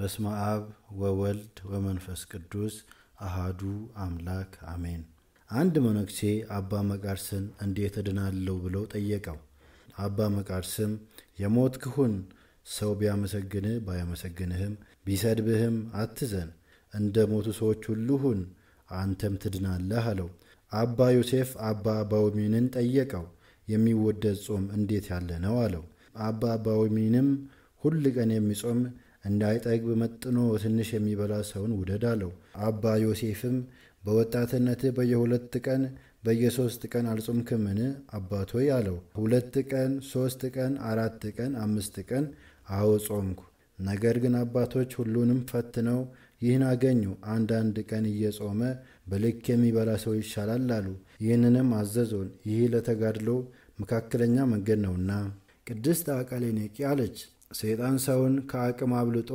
በስመ አብ ወወልድ ወመንፈስ ቅዱስ አሃዱ አምላክ አሜን። አንድ መነኩሴ አባ መቃርስን እንዴት እድናለሁ ብለው ጠየቀው። አባ መቃርስም የሞት ክሁን ሰው ቢያመሰግንህ ባያመሰግንህም፣ ቢሰድብህም አትዘን፣ እንደ ሞቱ ሰዎች ሁሉ ሁን፣ አንተም ትድናለህ አለው። አባ ዮሴፍ አባ ባውሚንን ጠየቀው። የሚወደድ ጾም እንዴት ያለ ነው አለው። አባ ባውሚንም ሁል ቀን የሚጾም እንዳይጠግብ መጥኖ ትንሽ የሚበላ ሰውን ውደድ አለው። አባ ዮሴፍም በወጣትነት በየሁለት ቀን በየሶስት ቀን አልጾምክምን? አባቶይ አለው። ሁለት ቀን፣ ሶስት ቀን፣ አራት ቀን፣ አምስት ቀን አዎ ጾምኩ። ነገር ግን አባቶች ሁሉንም ፈትነው ይህን አገኙ፣ አንዳንድ ቀን እየጾመ በልክ የሚበላ ሰው ይሻላል አሉ። ይህንንም አዘዞን። ይህ ለተጋድሎ መካከለኛ መንገድ ነውና። ቅድስት አቃሌ አለች ሰይጣን ሰውን ከአቅም አብልጦ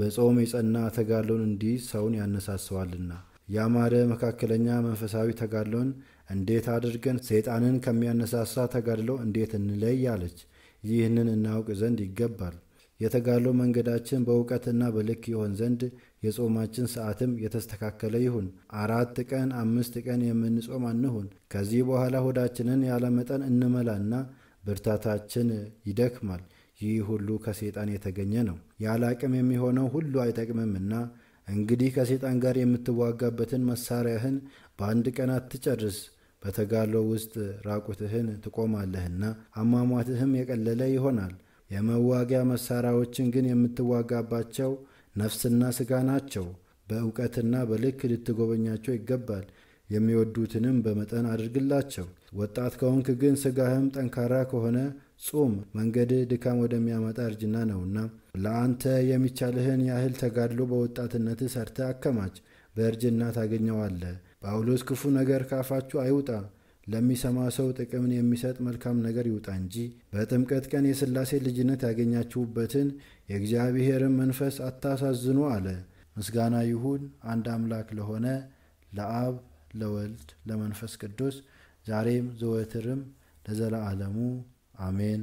በጾም የጸና ተጋድሎን እንዲህ ሰውን ያነሳሰዋልና ያማረ መካከለኛ መንፈሳዊ ተጋድሎን እንዴት አድርገን ሰይጣንን ከሚያነሳሳ ተጋድሎ እንዴት እንለይ አለች። ይህንን እናውቅ ዘንድ ይገባል። የተጋድሎ መንገዳችን በእውቀትና በልክ ይሆን ዘንድ የጾማችን ሰዓትም የተስተካከለ ይሁን። አራት ቀን አምስት ቀን የምንጾም አንሁን። ከዚህ በኋላ ሆዳችንን ያለመጠን እንመላና ብርታታችን ይደክማል። ይህ ሁሉ ከሴጣን የተገኘ ነው። ያለ አቅም የሚሆነው ሁሉ አይጠቅምምና እንግዲህ ከሴጣን ጋር የምትዋጋበትን መሳሪያህን በአንድ ቀን አትጨርስ። በተጋሎ ውስጥ ራቁትህን ትቆማለህና አሟሟትህም የቀለለ ይሆናል። የመዋጊያ መሳሪያዎችን ግን የምትዋጋባቸው ነፍስና ስጋ ናቸው። በእውቀትና በልክ ልትጎበኛቸው ይገባል። የሚወዱትንም በመጠን አድርግላቸው። ወጣት ከሆንክ ግን ስጋህም ጠንካራ ከሆነ ጹም፣ መንገድ ድካም ወደሚያመጣ እርጅና ነውና። ለአንተ የሚቻልህን ያህል ተጋድሎ በወጣትነት ሰርተ አከማች፣ በእርጅና ታገኘዋለህ። ጳውሎስ ክፉ ነገር ካፋችሁ አይውጣ፣ ለሚሰማ ሰው ጥቅምን የሚሰጥ መልካም ነገር ይውጣ እንጂ። በጥምቀት ቀን የሥላሴ ልጅነት ያገኛችሁበትን የእግዚአብሔርን መንፈስ አታሳዝኑ አለ። ምስጋና ይሁን አንድ አምላክ ለሆነ ለአብ ለወልድ ለመንፈስ ቅዱስ ዛሬም ዘወትርም ለዘለዓለሙ አሜን።